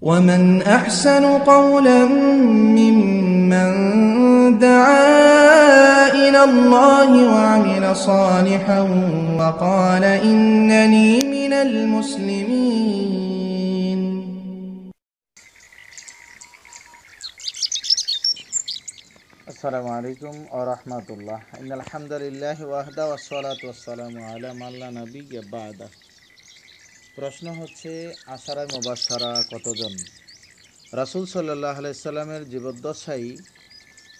ومن أحسن قولا ممن دعا إلى الله وعمل صالحا وقال إنني من المسلمين السلام عليكم ورحمة الله إن الحمد لله وحده والصلاة والسلام على من لا نبي بعده প্রশ্ন হচ্ছে আসারায় মোবাসারা কতজন রাসুল সাল্লাহ আলাইসাল্লামের জীবদ্দশায়ী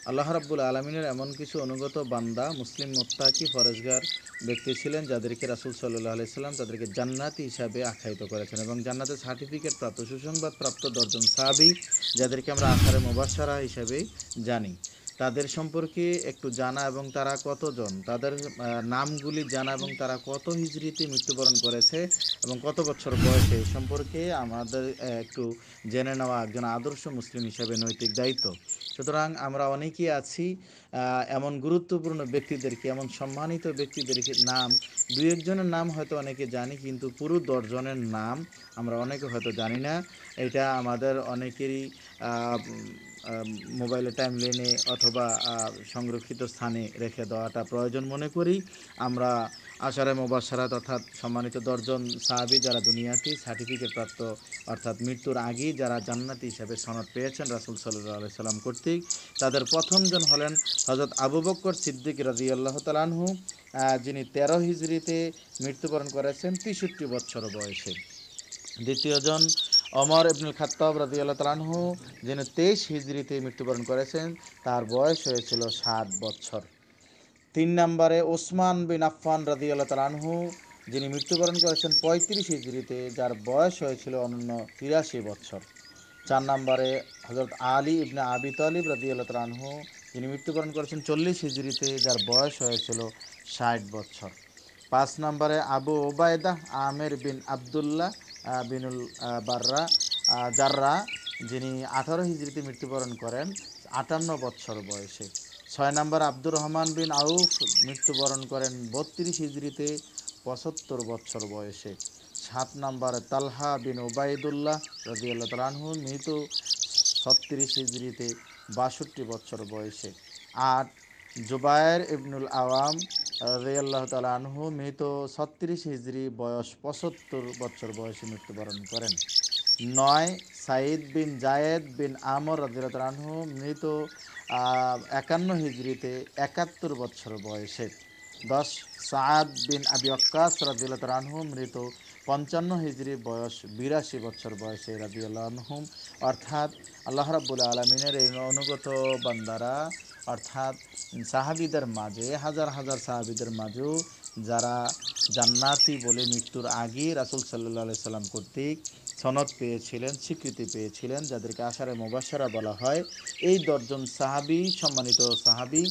আল্লাহ রাব্বুল আলমিনের এমন কিছু অনুগত বান্দা মুসলিম মোত্তাকি ফরেজগার ব্যক্তি ছিলেন যাদেরকে রাসুল সাল্লাহ আলাইসাল্লাম তাদেরকে জান্নাতি হিসাবে আখ্যায়িত করেছেন এবং জান্নাতে সার্টিফিকেট প্রাপ্ত সুসংবাদ প্রাপ্ত দশজন সাহাবি যাদেরকে আমরা আসারে মোবাসারা হিসাবে জানি তাদের সম্পর্কে একটু জানা এবং তারা কতজন তাদের নামগুলি জানা এবং তারা কত হিজড়িতে মৃত্যুবরণ করেছে এবং কত বছর বয়সে সম্পর্কে আমাদের একটু জেনে নেওয়া একজন আদর্শ মুসলিম হিসেবে নৈতিক দায়িত্ব সুতরাং আমরা অনেকেই আছি এমন গুরুত্বপূর্ণ ব্যক্তিদেরকে এমন সম্মানিত ব্যক্তিদেরকে নাম দু একজনের নাম হয়তো অনেকে জানি কিন্তু পুরো দশজনের নাম আমরা অনেকে হয়তো জানি না এটা আমাদের অনেকেরই মোবাইলে টাইম লেনে অথবা সংরক্ষিত স্থানে রেখে দেওয়াটা প্রয়োজন মনে করি আমরা আশারে মোবাসারা অর্থাৎ সম্মানিত দশজন সাহাবি যারা দুনিয়াতে সার্টিফিকেট প্রাপ্ত অর্থাৎ মৃত্যুর আগে যারা জান্নাতি হিসাবে সনদ পেয়েছেন রাসুল সাল্লাহ সাল্লাম কর্তৃক তাদের প্রথমজন হলেন হজরত আবু বক্কর সিদ্দিক রাজি আল্লাহ তালানহু যিনি তেরো হিজড়িতে মৃত্যুবরণ করেছেন তেষট্টি বছর বয়সে দ্বিতীয়জন অমর ইবনুল খাত্তাব আল্লাহ তালানহু যিনি তেইশ হিজড়িতে মৃত্যুবরণ করেছেন তার বয়স হয়েছিল সাত বছর তিন নম্বরে ওসমান বিন আফফান আল্লাহ তালানহু যিনি মৃত্যুবরণ করেছেন পঁয়ত্রিশ হিজড়িতে যার বয়স হয়েছিল অনন্য তিরাশি বছর চার নম্বরে হজরত আলী ইবনে আবি তালিব আল্লাহ তালানহু যিনি মৃত্যুবরণ করেছেন চল্লিশ হিজড়িতে যার বয়স হয়েছিল ষাট বছর পাঁচ নম্বরে আবু ওবায়দা আমের বিন আবদুল্লাহ বিনুল বাররা জাররা যিনি আঠারো হিজড়িতে মৃত্যুবরণ করেন আটান্ন বৎসর বয়সে ছয় নম্বর আব্দুর রহমান বিন আউফ মৃত্যুবরণ করেন বত্রিশ হিজড়িতে পঁচাত্তর বৎসর বয়সে সাত নম্বর তালহা বিন ওবায়দুল্লাহ রজিউল্লাহ তালাহু মৃত ছত্রিশ হিজড়িতে বাষট্টি বছর বয়সে আট জুবায়ের ইবনুল আওয়াম রেয়াল্লাহ তালা মৃত ছত্রিশ হিজড়ি বয়স পঁচাত্তর বছর বয়সে মৃত্যুবরণ করেন নয় সাইদ বিন জায়েদ বিন আমর রাজিল্লাহ মৃত একান্ন হিজড়িতে একাত্তর বছর বয়সে দশ সাদ বিন আবি অক্কাস রাজিল্লাহ আনহু মৃত পঞ্চান্ন হিজড়ি বয়স বিরাশি বছর বয়সে রাজিউল্লাহ আনহুম অর্থাৎ আল্লাহ রাবুল আলমিনের এই অনুগত বান্দারা অর্থাৎ সাহাবিদের মাঝে হাজার হাজার সাহাবিদের মাঝেও যারা জান্নাতি বলে মৃত্যুর আগে রাসুল সাল্লি সাল্লাম কর্তৃক সনদ পেয়েছিলেন স্বীকৃতি পেয়েছিলেন যাদেরকে আশারে মোবাসারা বলা হয় এই দশজন সাহাবি সম্মানিত সাহাবি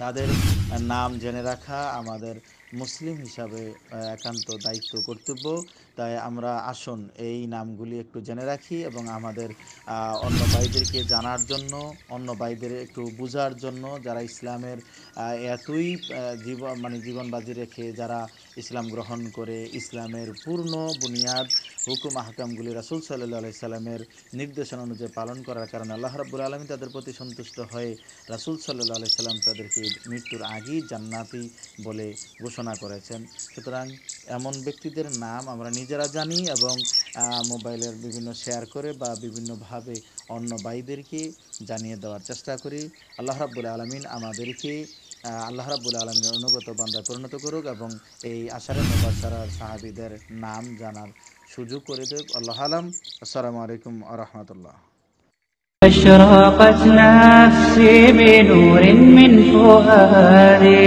তাদের নাম জেনে রাখা আমাদের মুসলিম হিসাবে একান্ত দায়িত্ব কর্তব্য তাই আমরা আসুন এই নামগুলি একটু জেনে রাখি এবং আমাদের অন্য ভাইদেরকে জানার জন্য অন্য ভাইদের একটু বোঝার জন্য যারা ইসলামের এতই জীবন মানে জীবন বাজি রেখে যারা ইসলাম গ্রহণ করে ইসলামের পূর্ণ বুনিয়াদ হুকুম আহকামগুলি রাসুল সাল্লাহ সাল্লামের নির্দেশনা অনুযায়ী পালন করার কারণে আল্লাহ রাবুল আলমী তাদের প্রতি সন্তুষ্ট হয়ে রাসুল সাল্লাহ সাল্লাম তাদেরকে মৃত্যুর আগেই জান্নাতি বলে ঘোষণা ঘোষণা করেছেন সুতরাং এমন ব্যক্তিদের নাম আমরা নিজেরা জানি এবং মোবাইলের বিভিন্ন শেয়ার করে বা বিভিন্নভাবে অন্য ভাইদেরকে জানিয়ে দেওয়ার চেষ্টা করি আল্লাহ রাবুল আলমিন আমাদেরকে আল্লাহ রাবুল আলমিনের অনুগত বান্দায় পরিণত করুক এবং এই আশারে মোবাসারার সাহাবিদের নাম জানার সুযোগ করে দেব আল্লাহ আলম আসসালামু আলাইকুম আরহামতুল্লাহ أشرقت نفسي بنور من فؤادي